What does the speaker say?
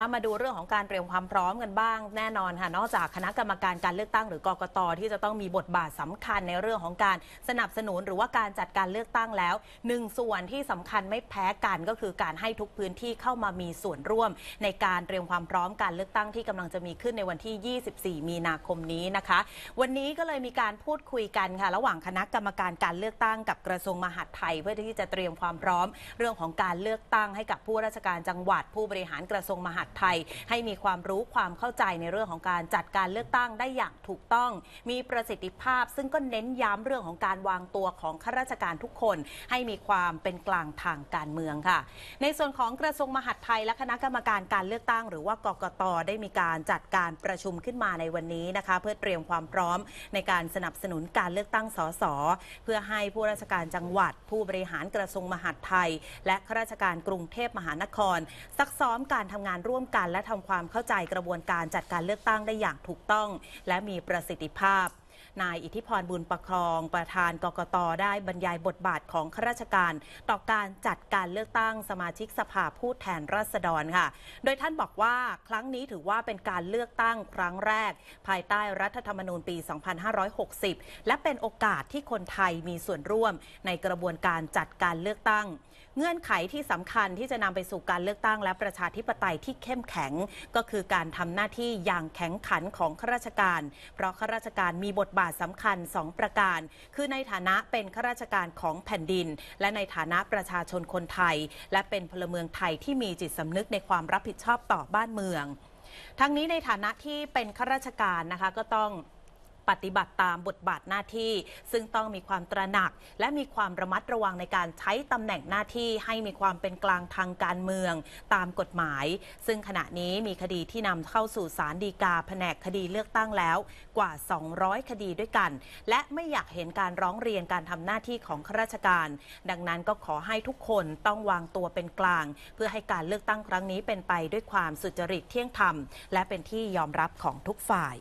มาดูเรื่องของการเตรียมความพร้อมกันบ้างแน่นอนค่ะนอกจากคณะกรรมการการเลือกตั้งหรือกกตที่จะต้องมีบทบาทสำคัญในเรื่องของการสนับสนุนหรือว่าการจัดการเลือกตั้งแล้วหนึ่งส่วนที่สำคัญไม่แพ้กันก็คือการให้ทุกพื้นที่เข้ามามีส่วนร่วม ในการเตรียมความพร้อมการเลือกตั้งที่กำลังจะมีขึ้นในวันที่ 24 มีนาคมนี้นะคะ วันนี้ก็เลยมีการพูดคุยกันค่ะระหว่างคณะกรรมการการเลือกตั้งกับกระทรวงมหาดไทยเพื่อที่จะเตรียมความพร้อม เรื่องของการเลือกตั้งให้กับผู้ราชการจังหวัดผู้บริหารกระทรวงมหาดตไทยให้มีความรู้ความเข้าใจในเรื่องของการจัดการเลือกตั้งได้อย่างถูกต้อง มีประสิทธิภาพซึ่งก็เน้นย้ำเรื่องของการวางตัวของข้าราชการทุกคนให้มีความเป็นกลางทางการเมืองค่ะ ในส่วนของกระทรวงมหาดไทย และคณะกรรมการการเลือกตั้งหรือว่ากกตได้มีการจัดการประชุมขึ้นมาในวันนี้นะคะ เพื่อเตรียมความพร้อม ในการสนับสนุนการเลือกตั้งสสเพื่อให้ผู้ราชการจังหวัด ผู้บริหารกระทรวงมหาดไทย และข้าราชการกรุงเทพมหานคร ซักซ้อมการทำงานร่วมวมกันและทำความเข้าใจกระบวนการจัดการเลือกตั้งได้อย่างถูกต้อง และมีประสิทธิภาพนายอิทธิพรบุญประครองประธานกกตได้บรรยายบทบาทของข้าราชการต่อการจัดการเลือกตั้งสมาชิกสภาผู้แทนราษฎรค่ะ โดยท่านบอกว่าครั้งนี้ถือว่าเป็นการเลือกตั้งครั้งแรก ภายใต้รัฐธรรมนูญปี 2560 และเป็นโอกาสที่คนไทยมีส่วนร่วมในกระบวนการจัดการเลือกตั้ง เงื่อนไขที่สำคัญที่จะนำไปสู่การเลือกตั้งและประชาธิปไตยที่เข้มแข็ง ก็คือการทำหน้าที่อย่างแข็งขันของข้าราชการ เพราะข้าราชการมีบททบาทสำคัญ 2 ประการ คือในฐานะเป็นข้าราชการของแผ่นดิน และในฐานะประชาชนคนไทย และเป็นพลเมืองไทยที่มีจิตสำนึกในความรับผิดชอบต่อบ้านเมือง ทั้งนี้ในฐานะที่เป็นข้าราชการนะคะก็ต้องปฏิบัติตามบทบาทหน้าที่ ซึ่งต้องมีความตระหนัก และมีความระมัดระวังในการใช้ตำแหน่งหน้าที่ให้มีความเป็นกลางทางการเมือง ตามกฎหมาย ซึ่งขณะนี้มีคดีที่นำเข้าสู่ศาลฎีกาแผนกคดีเลือกตั้งแล้ว กว่า 200 คดีด้วยกัน และไม่อยากเห็นการร้องเรียนการทำหน้าที่ของข้าราชการ ดังนั้นก็ขอให้ทุกคนต้องวางตัวเป็นกลาง เพื่อให้การเลือกตั้งครั้งนี้เป็นไปด้วยความสุจริตเที่ยงธรรม และเป็นที่ยอมรับของทุกฝ่าย